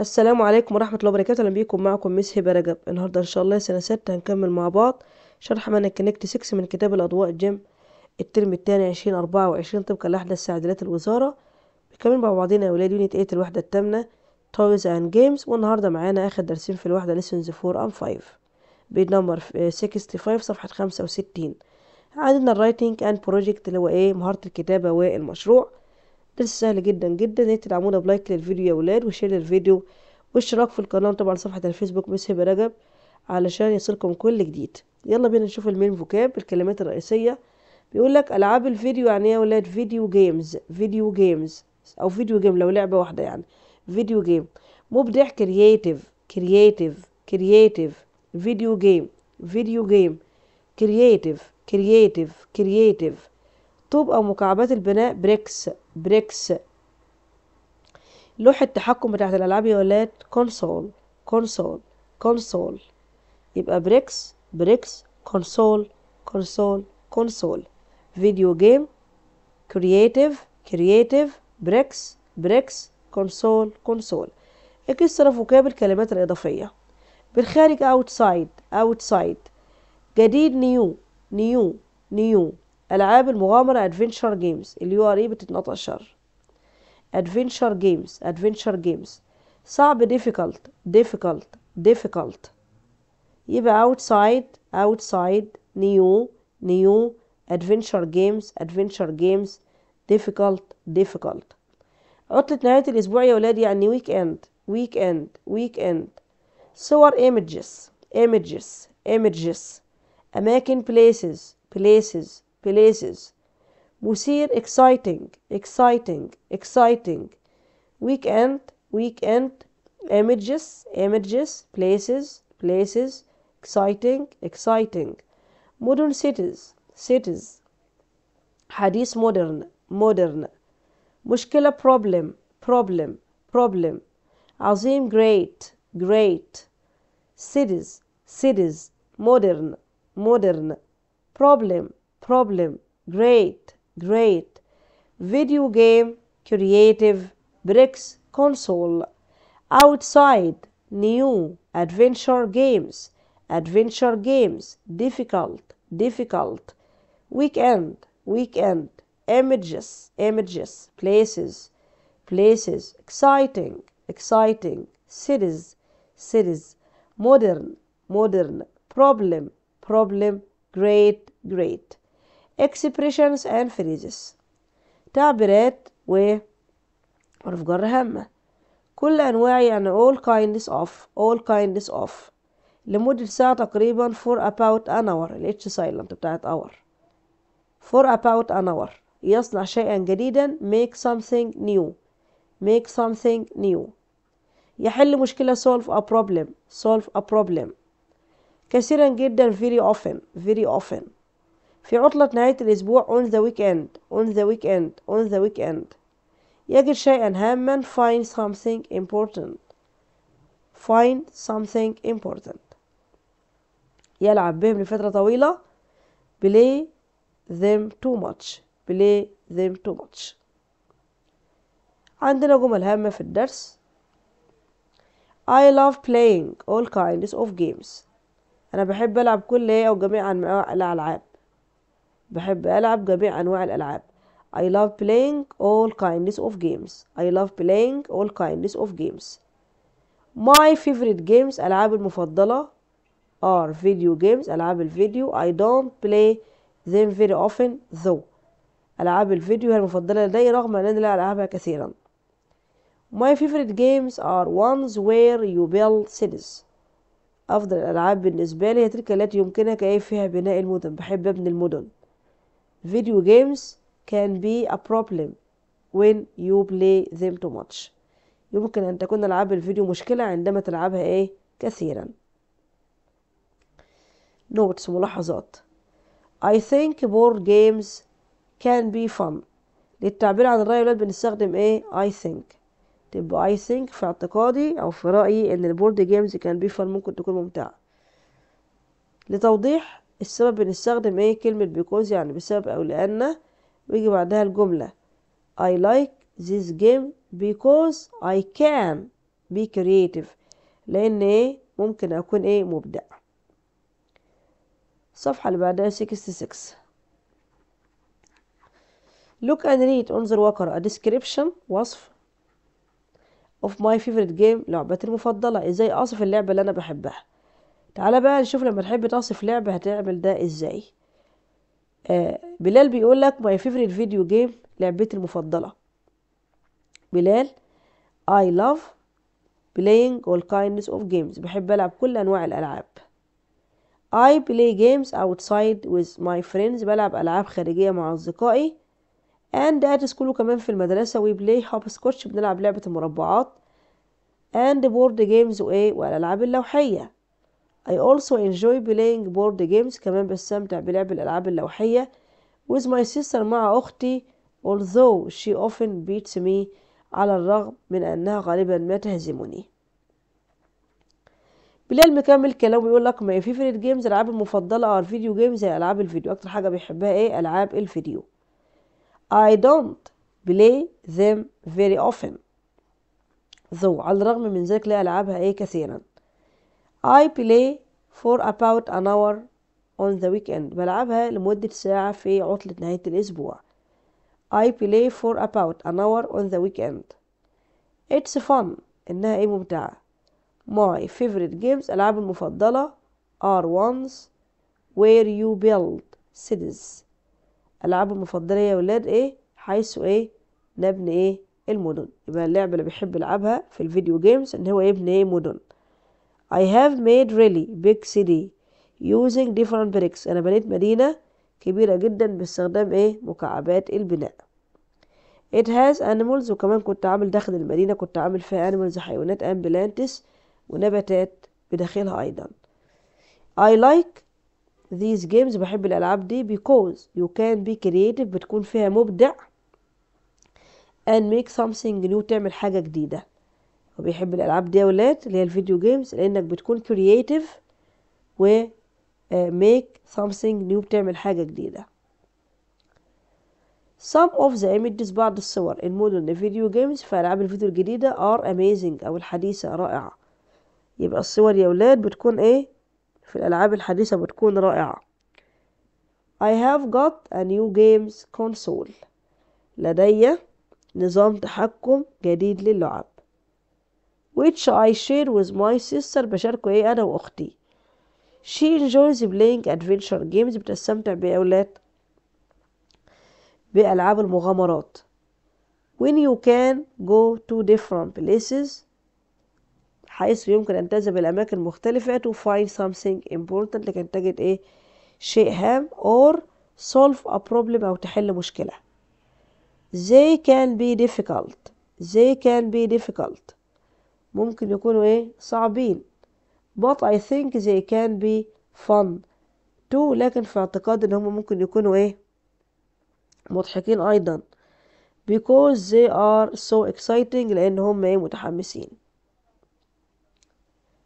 السلام عليكم ورحمة الله وبركاته اهلا بيكم معكم ميس هبة رجب النهاردة ان شاء الله سنة ستة هنكمل مع بعض شرح من كونكت سكس من كتاب الأضواء الجيم الترم التاني عشرين أربعة وعشرين طبقا لأحدث تعديلات الوزارة بنكمل مع بعضنا يا ولاد يونيت ايه الوحدة التامنة تويز اند جيمز والنهاردة معانا آخر درسين في الوحدة ليسونز فور أند فايف بيد نمبر فايف صفحة خمسة وستين عندنا الرايتنج اند بروجكت اللي هو ايه مهارة الكتابة والمشروع ده سهل جدا جدا انت تدعمونا بلايك للفيديو يا ولاد وشير للفيديو واشتراك في القناه طبعا صفحه الفيسبوك مس هبه رجب علشان يصلكم كل جديد يلا بينا نشوف المين فوكاب الكلمات الرئيسيه بيقول لك العاب الفيديو يعني ايه يا ولاد فيديو جيمز فيديو جيمز او فيديو جيم لو لعبه واحده يعني فيديو جيم مبدع كرييتيف كرييتيف كرييتيف فيديو جيم فيديو جيم كرييتيف كرييتيف, كرييتيف. الطوب أو مكعبات البناء بريكس بريكس لوحة التحكم بتاعه الألعاب يا ولاد كونسول كونسول كونسول يبقى بريكس بريكس كونسول كونسول كونسول فيديو جيم كرياتيف كرياتيف بريكس بريكس كونسول كونسول اكسر فوكابل الكلمات الإضافية بالخارج اوتسايد اوتسايد جديد نيو نيو نيو العاب المغامره ادفنتشر جيمز اليو ار اي بتتنطشر شر ادفنتشر جيمز ادفنتشر جيمز صعب difficult difficult difficult يبقى outside outside new new adventure games adventure games difficult difficult عطلة نهاية الأسبوع يا ولادي يعني ويك إند ويك إند ويك إند صور images images images أماكن places places places مثير exciting exciting exciting weekend weekend images images places places exciting exciting modern cities cities Hadith, modern modern مشكلة problem problem problem عظيم great great cities cities modern modern problem problem, great, great. Video game, creative, bricks, console. Outside, new, adventure games, adventure games, difficult, difficult. Weekend, weekend, images, images, places, places, exciting, exciting, cities, cities, modern, modern, problem, problem, great, great. expressions and phrases تعبيرات و جر هامة كل أنواع يعني all kinds of all kinds of لمدة ساعة تقريبا for about an hour الاتش silent بتاعت hour for about an hour يصنع شيئا جديدا make something new make something new يحل مشكلة solve a problem solve a problem كثيرا جدا very often very often في عطلة نهاية الأسبوع on the weekend on the weekend on the weekend يجد شيئا هاما find something important find something important يلعب بهم لفترة طويلة play them too much play them too much عندنا جمل هامة في الدرس I love playing all kinds of games أنا بحب ألعب كل أو جميع أنواع الألعاب بحب ألعب جميع أنواع الألعاب I love playing all kinds of games I love playing all kinds of games My favorite games ألعاب المفضلة are video games ألعاب الفيديو I don't play them very often though ألعاب الفيديو هي المفضلة لدي رغم أنني لا ألعبها كثيرا My favorite games are ones where you build cities أفضل الألعاب بالنسبة لي هي تلك التي يمكنك أي فيها بناء المدن بحب أبني المدن video games can be a problem when you play them too much يمكن أن تكون ألعاب الفيديو مشكلة عندما تلعبها إيه كثيرا نوتس ملاحظات I think board games can be fun للتعبير عن الرأي الأولاد بنستخدم إيه I think تبقى I think في اعتقادي أو في رأيي إن البورد جيمز كان بي فن ممكن تكون ممتعة لتوضيح السبب بنستخدم ايه كلمة بيكوز يعني بسبب او لأن ويجي بعدها الجملة I like this game because I can be creative لأن ايه ممكن أكون ايه مبدع الصفحة اللي بعدها 66 Look and read انظر واقرأ a description وصف of my favorite game لعبتي المفضلة ازاي اصف اللعبة اللي انا بحبها تعالى بقى نشوف لما تحب تصف لعبة هتعمل ده ازاي آه بلال بيقول لك my favorite video game لعبتي المفضلة بلال I love playing all kinds of games بحب ألعب كل أنواع الألعاب I play games outside with my friends بلعب ألعاب خارجية مع أصدقائي and at school وكمان في المدرسة we play hopscotch بنلعب لعبة المربعات and board games وإيه والألعاب اللوحية I also enjoy playing board games كمان بستمتع بلعب الألعاب اللوحية with my sister مع أختي although she often beats me على الرغم من أنها غالبا ما تهزمني بلال مكمل كلامه بيقول لك my favorite games ألعاب المفضلة are video games هي ألعاب الفيديو أكتر حاجة بيحبها إيه ألعاب الفيديو I don't play them very often though على الرغم من ذلك لا ألعبها إيه كثيرا I play for about an hour on the weekend بلعبها لمدة ساعة في عطلة نهاية الأسبوع I play for about an hour on the weekend It's fun إنها إيه ممتعة My favorite games ألعاب المفضلة are ones where you build cities ألعاب المفضلة يا ولاد إيه حيث إيه نبني إيه المدن يبقى اللعبة اللي بيحب يلعبها في الفيديو جيمز إن هو يبني إيه مدن I have made really big city using different bricks أنا بنيت مدينة كبيرة جدا باستخدام ايه مكعبات البناء it has animals وكمان كنت عامل داخل المدينة كنت عامل فيها animals حيوانات and plants ونباتات بداخلها أيضا I like these games بحب الألعاب دي because you can be creative بتكون فيها مبدع and make something new تعمل حاجة جديدة وبيحب الالعاب دي يا ولاد اللي هي الفيديو جيمز لانك بتكون كرييتيف و ميك آه، something نيو بتعمل حاجه جديده some of the images بعض الصور in فيديو جيمز في العاب الفيديو الجديدة ار اميزنج أو الحديثة رائعة يبقى الصور يا ولاد بتكون ايه في الألعاب الحديثة بتكون رائعة I have got a new games console لدي نظام تحكم جديد للعب which I share with my sister بشاركه ايه انا واختي she enjoys playing adventure games بتستمتع بأولاد بألعاب المغامرات when you can go to different places حيث يمكن أن تذهب إلى أماكن مختلفة to find something important لكن تجد إيه شيء هام or solve a problem أو تحل مشكلة they can be difficult they can be difficult ممكن يكونوا ايه صعبين but I think they can be fun تو لكن في اعتقاد ان هم ممكن يكونوا ايه مضحكين ايضا because they are so exciting لان هم ايه متحمسين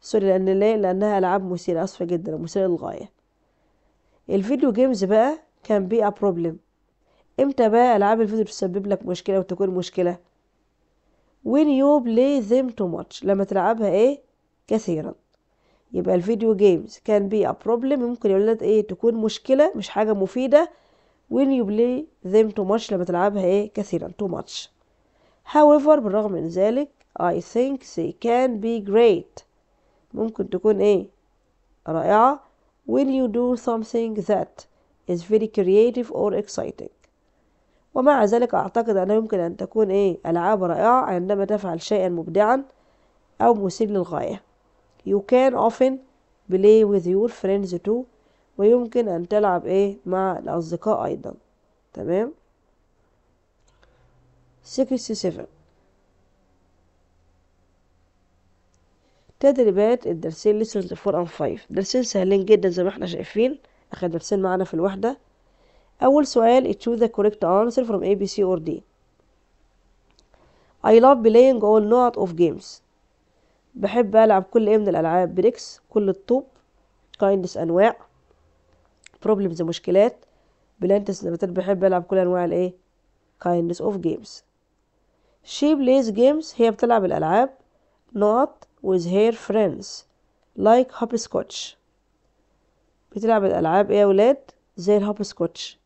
سوري لان ليه لانها العاب مثيره اسفه جدا مثيره للغايه الفيديو جيمز بقى كان بي ا بروبلم امتى بقى العاب الفيديو تسبب لك مشكله وتكون مشكله when you play them too much لما تلعبها ايه كثيرا يبقى الفيديو جيمز كان بي a problem ممكن يا ولاد ايه تكون مشكلة مش حاجة مفيدة when you play them too much لما تلعبها ايه كثيرا too much however بالرغم من ذلك I think they can be great ممكن تكون ايه رائعة when you do something that is very creative or exciting ومع ذلك أعتقد أنه يمكن أن تكون إيه ألعاب رائعة عندما تفعل شيئا مبدعا أو مثير للغاية You can often play with your friends too ويمكن أن تلعب إيه مع الأصدقاء أيضا تمام 67 تدريبات الدرسين lessons 4 and 5 درسين سهلين جدا زي ما احنا شايفين اخر درسين معانا في الوحدة أول سؤال choose the correct answer from A, B, C or D I love playing all not of games بحب ألعب كل إيه من الألعاب بريكس كل الطوب كايندس أنواع بروبلمز مشكلات بلانتس نباتات بحب ألعب كل أنواع الإيه كايندس أوف جيمز شي بلايز جيمز هي بتلعب الألعاب not with her friends like hopscotch بتلعب الألعاب إيه يا ولاد زي الهوبسكوتش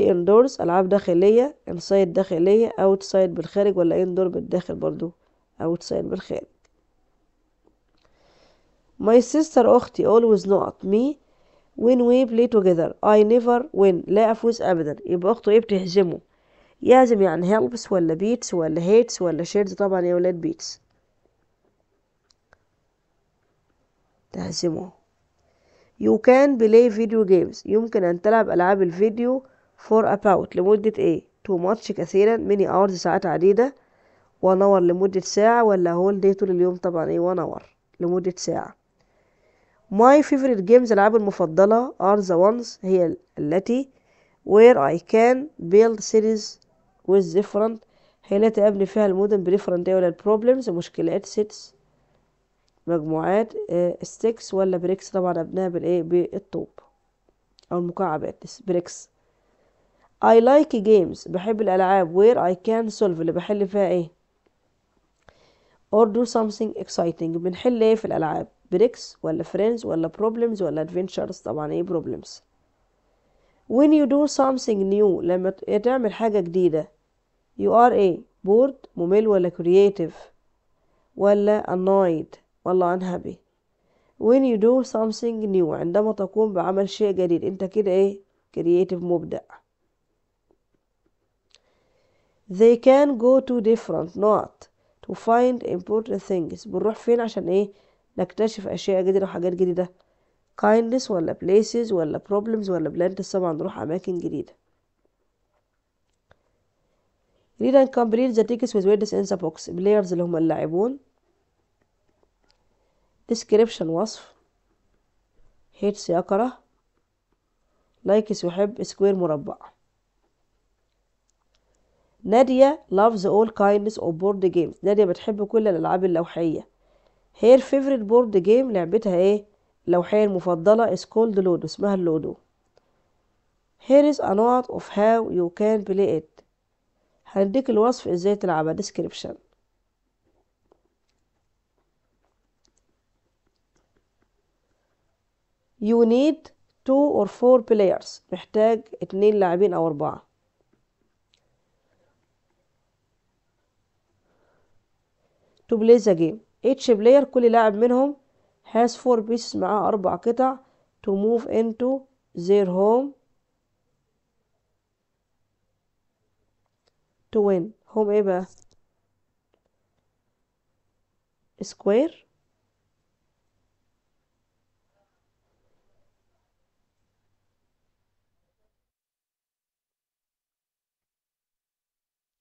دي اندورز العاب داخليه انسايد داخليه اوتسايد بالخارج ولا اندور بالداخل برضو اوتسايد بالخارج My sister أختي always not me when we play together I never win لا أفوز أبدا يبقى أخته إيه بتهزمه يهزم يعني helps ولا beats ولا hates ولا shares طبعا يا ولاد beats تهزمه You can play video games يمكن أن تلعب ألعاب الفيديو for about لمدة ايه too much كثيرا many hours ساعات عديدة one hour لمدة ساعة ولا whole day طول اليوم طبعا ايه one hour لمدة ساعة my favorite games ألعاب المفضلة are the ones هي التي where I can build cities with different هي التي أبني فيها المدن بريفرنت ولا البروبلمز مشكلات سيتس مجموعات ستيكس آه، ولا بريكس طبعا أبناها بالإيه بالطوب أو المكعبات بريكس I like games بحب الألعاب where I can solve اللي بحل فيها ايه or do something exciting بنحل ايه في الألعاب بريكس ولا friends ولا problems ولا adventures طبعا ايه problems when you do something new لما تعمل حاجة جديدة you are ايه bored ممل ولا creative ولا annoyed ولا unhappy when you do something new عندما تقوم بعمل شيء جديد انت كده ايه creative مبدع they can go to different not to find important things بنروح فين عشان ايه نكتشف اشياء جديدة وحاجات جديدة kindness ولا places ولا problems ولا بلانت طبعا نروح اماكن جديدة read and complete the tickets with words in the box players اللي هم اللاعبون description وصف hates يكره likes يحب square مربع نادية loves all kinds of board games نادية بتحب كل الألعاب اللوحية her favorite board game لعبتها ايه اللوحية المفضلة is called لودو اسمها اللودو here is a note of how you can play it هنديك الوصف ازاي تلعبها description you need two or four players محتاج اتنين لاعبين او اربعة to play the game each player كل لاعب منهم has four pieces معاه أربع قطع to move into their home to win home ايه بقى square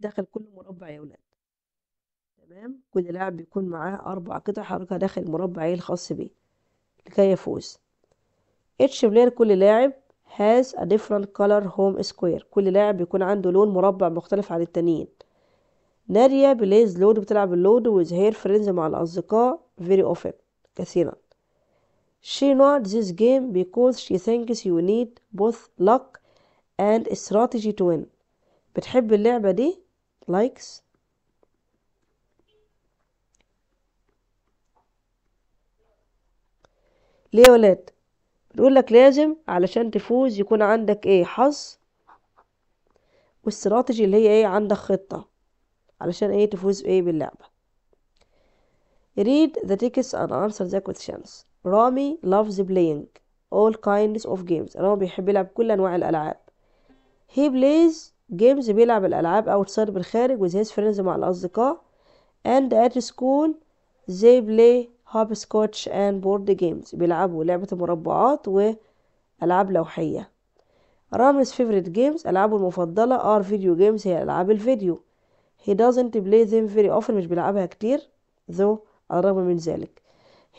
داخل كل مربع يا ولاد تمام كل لاعب بيكون معاه أربع قطع حركة داخل مربعيه الخاص بيه لكي يفوز اتش بلاير كل لاعب has a different color home square كل لاعب بيكون عنده لون مربع مختلف عن التانيين ناريا بلايز لود بتلعب اللود with her friends مع الأصدقاء very often كثيرا she not this game because she thinks you need both luck and strategy to win بتحب اللعبة دي likes ليه يا ولاد بنقول لك لازم علشان تفوز يكون عندك ايه حظ والاستراتيجي اللي هي ايه عندك خطة علشان ايه تفوز ايه باللعبة read the tickets and answer the questions رامي loves playing all kinds of games رامي بيحب يلعب كل انواع الالعاب he plays games بيلعب الالعاب outside بالخارج with his friends مع الاصدقاء and at school they play هوب سكوتش اند بورد جيمز بيلعبوا لعبة المربعات وألعاب لوحية رامز favorite جيمز ألعابه المفضلة ار فيديو جيمز هي ألعاب الفيديو he doesn't play them very often مش بيلعبها كتير though على الرغم من ذلك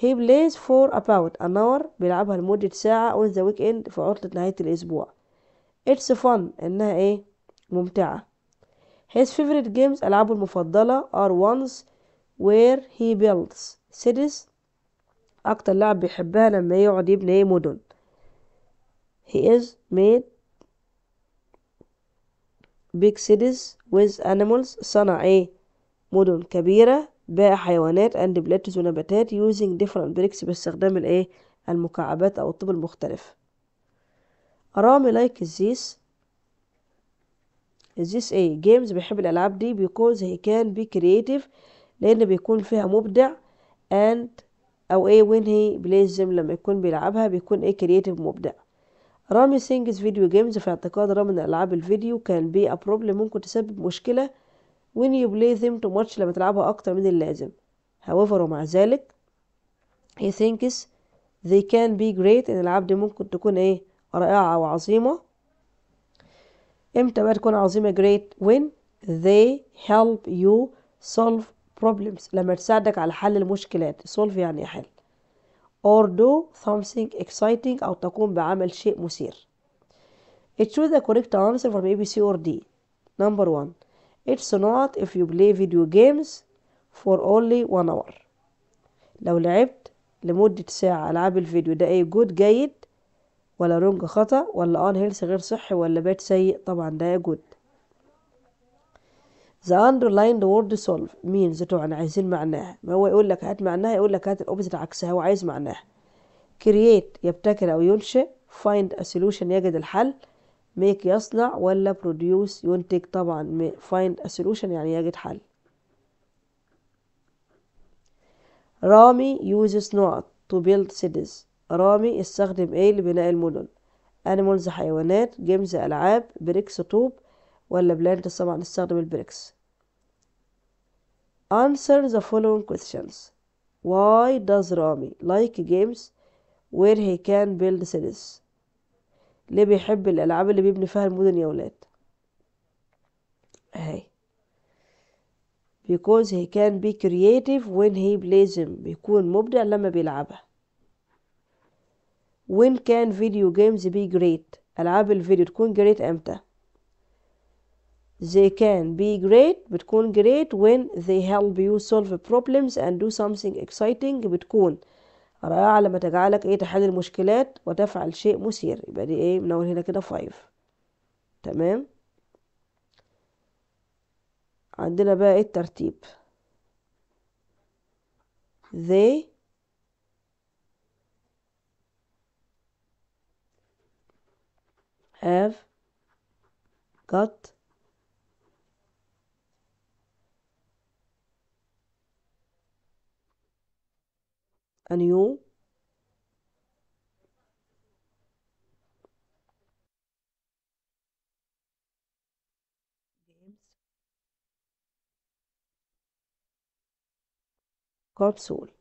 he plays for about an hour بيلعبها لمدة ساعة on the weekend في عطلة نهاية الأسبوع it's fun إنها إيه ممتعة his favorite games ألعابه المفضلة are ones where he builds سيريز أكتر لعب بيحبها لما يقعد يبني ايه مدن he is made big cities with animals صنع ايه مدن كبيرة باع حيوانات and plants ونباتات using different bricks باستخدام الايه المكعبات أو الطوب المختلف رامي لايك زيس زيس ايه جيمز بيحب الألعاب دي because he can be creative لأن بيكون فيها مبدع and أو إيه when he plays them لما يكون بيلعبها بيكون إيه creative مبدع رامي سينجز فيديو جيمز في اعتقاد رامي أن ألعاب الفيديو كان بي problem ممكن تسبب مشكلة when you play them too much لما تلعبها أكتر من اللازم however ومع ذلك he thinks they can be great إن الألعاب دي ممكن تكون إيه رائعة وعظيمة إمتى بقى تكون عظيمة great when they help you solve problems لما تساعدك على حل المشكلات solve يعني حل or do something exciting أو تقوم بعمل شيء مثير choose the correct answer from A, B, C or D number one it's not if you play video games for only one hour لو لعبت لمدة ساعة ألعاب الفيديو ده إيه جود جيد ولا رونج خطأ ولا أن هيلث غير صحي ولا بيت سيء طبعا ده جود the underlined word solve means طبعا عايزين معناها ما هو يقول لك هات معناها يقول لك هات الاوبزيت عكسها هو عايز معناها create يبتكر أو ينشئ find a solution يجد الحل make يصنع ولا produce ينتج طبعا find a solution يعني يجد حل رامي uses not to build cities رامي استخدم ايه لبناء المدن animals حيوانات games ألعاب بريكس طوب ولا بلندرز طبعا نستخدم البريكس Answer the following questions Why does Rami like games where he can build cities ليه بيحب الألعاب اللي بيبني فيها المدن يا ولاد أهي because he can be creative when he plays them بيكون مبدع لما بيلعبها when can video games be great ألعاب الفيديو تكون great أمتى they can be great بتكون great when they help you solve problems and do something exciting بتكون رائعة لما تجعلك ايه تحل المشكلات وتفعل شيء مثير يبقى دي ايه من اول هنا كده فايف تمام عندنا بقى ايه الترتيب they have got and يعني you كونسول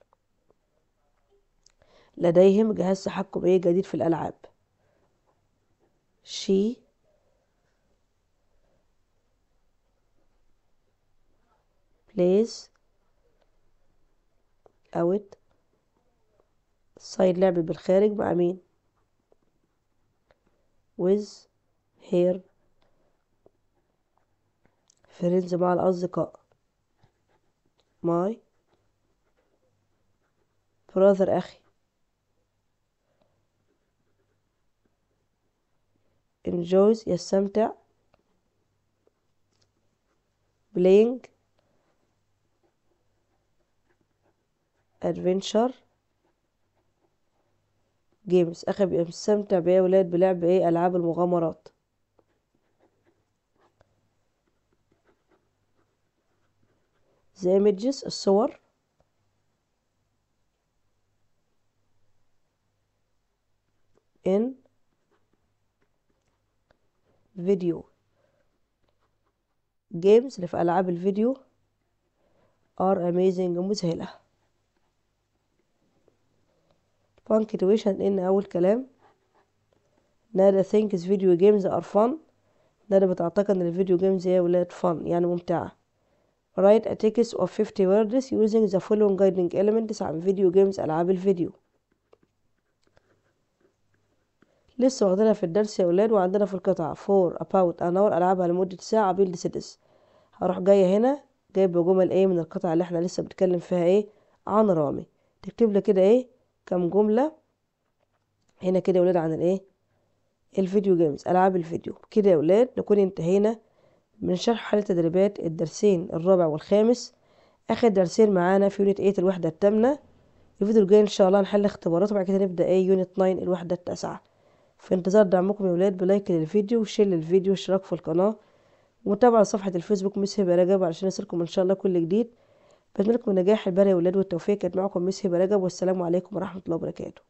لديهم جهاز تحكم ايه جديد في الالعاب she plays out صاير لعب بالخارج مع مين with her friends مع الأصدقاء my brother أخي enjoys يستمتع playing adventure جيمز اخي بيستمتع بيه ولاد بلعب ايه العاب المغامرات زي images الصور in video games اللي في ألعاب الفيديو are amazing مذهلة punctuation ان اول كلام that I think video games are fun ده بتعتقد ان الفيديو جيمز هي ولاد fun يعني ممتعة write a text of 50 words using the following guiding elements عن فيديو جيمز العاب الفيديو لسه واخدينها في الدرس يا ولاد وعندنا في القطعة for about an hour ألعبها لمدة ساعة بين سيتس هروح جاية هنا جايبة جمل ايه من القطعة اللي احنا لسه بنتكلم فيها ايه عن رامي تكتب لي كده ايه كام جملة هنا كده يا ولاد عن الايه الفيديو جيمز العاب الفيديو كده يا ولاد نكون انتهينا من شرح حالة تدريبات الدرسين الرابع والخامس اخر درسين معانا في يونت 8 الوحدة التامنة الفيديو الجاي ان شاء الله نحل اختبارات وبعد كده نبدا ايه يونت 9 الوحدة التاسعة في انتظار دعمكم يا ولاد بلايك للفيديو وشير للفيديو واشتراك في القناة ومتابعة صفحة الفيسبوك ميس هبة رجب علشان يصلكم ان شاء الله كل جديد بتمنى لكم النجاح البر يا ولاد والتوفيق كانت معكم ميس هبه رجب والسلام عليكم ورحمه الله وبركاته